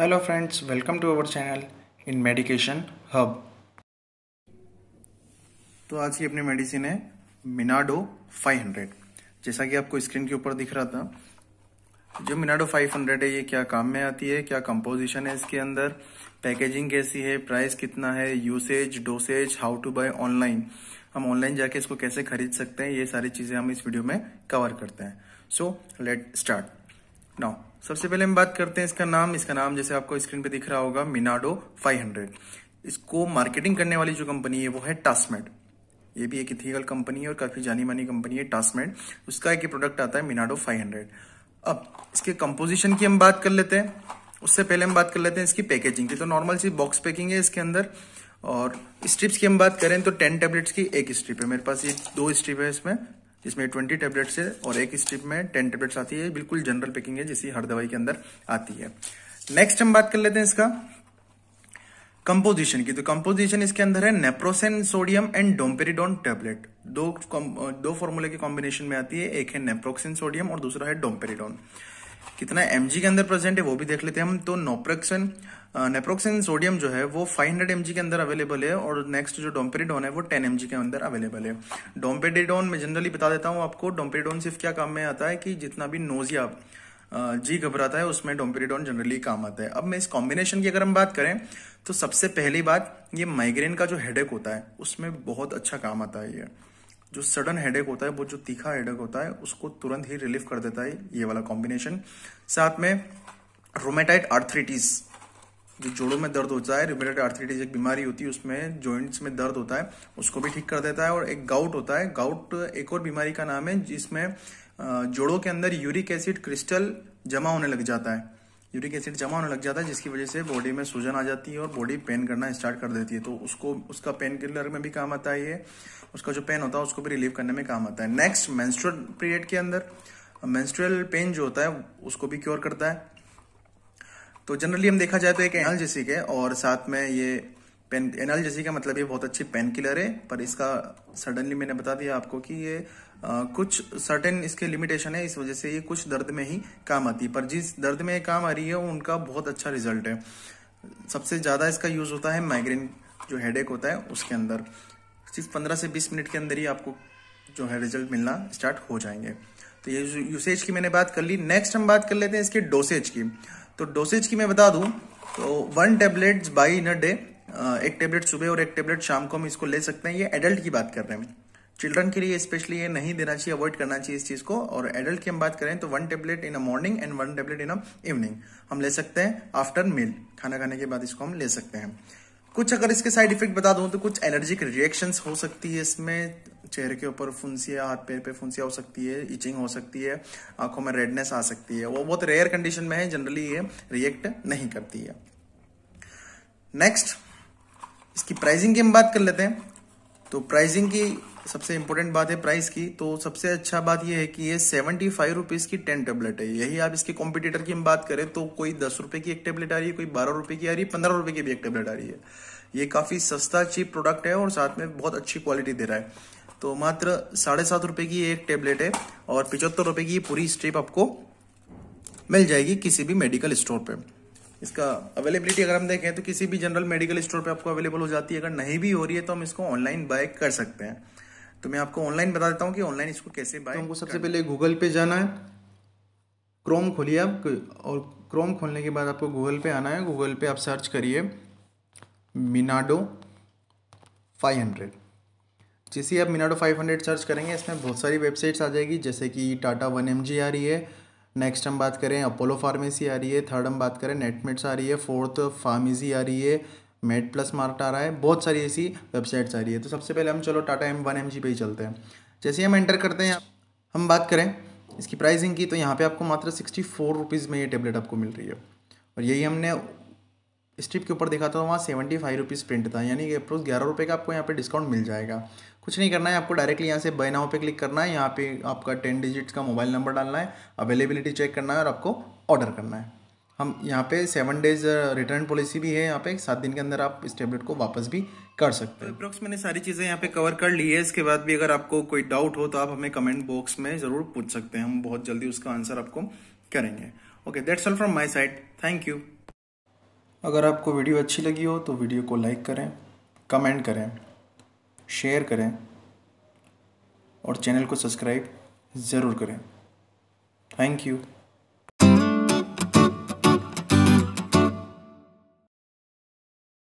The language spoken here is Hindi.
hello friends welcome to our channel in medication hub तो आज की अपनी मेडिसिन है मिनाडो 500 जैसा कि आपको स्क्रीन के ऊपर दिख रहा था जो मिनाडो 500 है ये क्या काम में आती है क्या कंपोजिशन है इसके अंदर पैकेजिंग कैसी है प्राइस कितना है usage dosage how to buy online हम ऑनलाइन जाके इसको कैसे खरीद सकते हैं ये सारी चीज़ें हम इस वीडियो में कवर करते हैं सो लेट स्टार्ट नाउ सबसे पहले हम बात करते हैं इसका नाम इसका नाम जैसे आपको स्क्रीन पे दिख रहा होगा मिनाडो 500 इसको मार्केटिंग करने वाली जो कंपनी है वो है टास्मेट ये भी एक इथिकल कंपनी है और काफ़ी जानी मानी कंपनी है टास्मेट उसका एक प्रोडक्ट आता है मिनाडो 500 अब इसके कंपोजिशन की हम बात कर लेते हैं उससे पहले हम बात कर लेते हैं इसकी पैकेजिंग की तो नॉर्मल सी बॉक्स पैकिंग है इसके अंदर और स्ट्रिप्स की हम बात करें तो टेन टेबलेट्स की एक स्ट्रिप है मेरे पास ये दो स्ट्रिप है इसमें इसमें ट्वेंटी टेबलेट्स है और एक स्ट्रिप में टेन टेबलेट्स आती है बिल्कुल जनरल पैकिंग है जैसी हर दवाई के अंदर आती है नेक्स्ट हम बात कर लेते हैं इसका कंपोजिशन की तो कंपोजिशन इसके अंदर है naproxen sodium and domperidone tablet दो दो फॉर्मूले के कॉम्बिनेशन में आती है एक है नेप्रोक्सिन सोडियम और दूसरा है डोम्पेरिडोन कितना एमजी के अंदर प्रेजेंट है वो भी देख लेते हैं हम तो नोप्रेक्सन नेप्रोक्सिन सोडियम जो है वो 500 mg के अंदर अवेलेबल है और नेक्स्ट जो डोम्पेडोन है वो 10 एम के अंदर अवेलेबल है डोम्पेडिडोन मैं जनरली बता देता हूँ आपको डोम्पेडोन सिर्फ क्या काम में आता है कि जितना भी नोजिया जी घबराता है उसमें डोम्पेडिडोन जनरली काम आता है अब मैं इस कॉम्बिनेशन की अगर हम बात करें तो सबसे पहली बात ये माइग्रेन का जो हेडेक होता है उसमें बहुत अच्छा काम आता है ये जो सडन हेडेक होता है वो जो तीखा हेडेक होता है उसको तुरंत ही रिलीफ कर देता है ये वाला कॉम्बिनेशन साथ में रोमेटाइट आर्थरीटिस जो जोड़ों में दर्द होता है रिमेटेड आर्थराइटिस एक बीमारी होती है उसमें जॉइंट्स में दर्द होता है उसको भी ठीक कर देता है और एक गाउट होता है गाउट एक और बीमारी का नाम है जिसमें जोड़ों के अंदर यूरिक एसिड क्रिस्टल जमा होने लग जाता है यूरिक एसिड जमा होने लग जाता है जिसकी वजह से बॉडी में सूजन आ जाती है और बॉडी पेन करना स्टार्ट कर देती है तो उसको उसका पेन किलर में भी काम आता है ये उसका जो पेन होता है उसको भी रिलीव करने में काम आता है नेक्स्ट मेंस्ट्रुअल पीरियड के अंदर मेंस्ट्रुअल पेन जो होता है उसको भी क्योर करता है तो जनरली हम देखा जाए तो एक एनालजेसिक है और साथ में ये पेन एनालजेसिक का मतलब ये बहुत अच्छी पेन किलर है पर इसका सडनली मैंने बता दिया आपको कि ये आ, कुछ सर्टेन इसके लिमिटेशन है इस वजह से ये कुछ दर्द में ही काम आती है पर जिस दर्द में काम आ रही है उनका बहुत अच्छा रिजल्ट है सबसे ज़्यादा इसका यूज़ होता है माइग्रेन जो हेड होता है उसके अंदर सिर्फ पंद्रह से बीस मिनट के अंदर ही आपको जो है रिजल्ट मिलना स्टार्ट हो जाएंगे तो ये यूसेज की मैंने बात कर ली नेक्स्ट हम बात कर लेते हैं इसके डोसेज की तो डोसेज की मैं बता दूं तो one tablet by in a day एक टेबलेट सुबह और एक टेबलेट शाम को हम इसको ले सकते हैं ये एडल्ट की बात कर रहे हैं चिल्ड्रन के लिए स्पेशली ये नहीं देना चाहिए अवॉइड करना चाहिए इस चीज को और एडल्ट की हम बात करें तो one tablet in a morning and one tablet in a evening हम ले सकते हैं आफ्टर मील खाना खाने के बाद इसको हम ले सकते हैं कुछ अगर इसके साइड इफेक्ट बता दूं तो कुछ एलर्जिक रिएक्शंस हो सकती है इसमें चेहरे के ऊपर फुंसिया हाथ पैर पे फुंसिया हो सकती है इचिंग हो सकती है आंखों में रेडनेस आ सकती है वो बहुत रेयर कंडीशन में है जनरली ये रिएक्ट नहीं करती है नेक्स्ट इसकी प्राइसिंग की हम बात कर लेते हैं तो प्राइसिंग की सबसे इम्पोर्टेंट बात है प्राइस की तो सबसे अच्छा बात यह है कि ये सेवेंटी फाइव रुपीज की टेन टेबलेट है यही आप इसके कॉम्पिटिटर की हम बात करें तो कोई दस रुपए की एक टेबलेट आ रही है कोई बारह रुपए की आ रही है पंद्रह रुपए की भी एक टेबलेट आ रही है ये काफी सस्ता चीप प्रोडक्ट है और साथ में बहुत अच्छी क्वालिटी दे रहा है तो मात्र साढ़े सात रुपए की एक टेबलेट है और पिचहत्तर रुपए की पूरी स्ट्रिप आपको मिल जाएगी किसी भी मेडिकल स्टोर पर इसका अवेलेबिलिटी अगर हम देखें तो किसी भी जनरल मेडिकल स्टोर पे आपको अवेलेबल हो जाती है अगर नहीं भी हो रही है तो हम इसको ऑनलाइन बाय कर सकते हैं तो मैं आपको ऑनलाइन बता देता हूँ कि ऑनलाइन इसको कैसे बाय तो हमको सबसे पहले गूगल पे जाना है क्रोम खोलिए आप और क्रोम खोलने के बाद आपको गूगल पे आना है गूगल पे आप सर्च करिए मिनाडो 500 जैसे ही आप मिनाडो 500 सर्च करेंगे इसमें बहुत सारी वेबसाइट्स आ जाएगी जैसे कि टाटा वन एम आ रही है नेक्स्ट हम बात करें अपोलो फार्मेसी आ रही है थर्ड हम बात करें नेटमेट्स आ रही है फोर्थ फार्मेसी आ रही है मेट प्लस मार्ट आ रहा है बहुत सारी ऐसी वेबसाइट्स आ रही है तो सबसे पहले हम चलो Tata M one M G पे ही चलते हैं जैसे हम एंटर करते हैं हम बात करें इसकी प्राइसिंग की तो यहाँ पे आपको मात्र सिक्सटी फोर रुपीज़ में ये टेबलेट आपको मिल रही है और यही हमने स्ट्रिप के ऊपर देखा था वहाँ सेवेंटी फाइव रुपीज़ प्रिंट था यानी कि अप्रोज ग्यारह रुपये का आपको यहाँ पे डिस्काउंट मिल जाएगा कुछ नहीं करना है आपको डायरेक्टली यहाँ से बाय नाउ पे क्लिक करना है यहाँ पे आपका टेन डिजिट्स का मोबाइल नंबर डालना है अवेलेबिलिटी चेक करना है और आपको ऑर्डर करना है हम यहाँ पे सेवन डेज रिटर्न पॉलिसी भी है यहाँ पे सात दिन के अंदर आप इस टेबलेट को वापस भी कर सकते हैं अप्रोक्स मैंने सारी चीज़ें यहाँ पे कवर कर ली है इसके बाद भी अगर आपको कोई डाउट हो तो आप हमें कमेंट बॉक्स में ज़रूर पूछ सकते हैं हम बहुत जल्दी उसका आंसर आपको करेंगे okay that's all from my side thank you अगर आपको वीडियो अच्छी लगी हो तो वीडियो को लाइक करें कमेंट करें शेयर करें और चैनल को सब्सक्राइब ज़रूर करें थैंक यू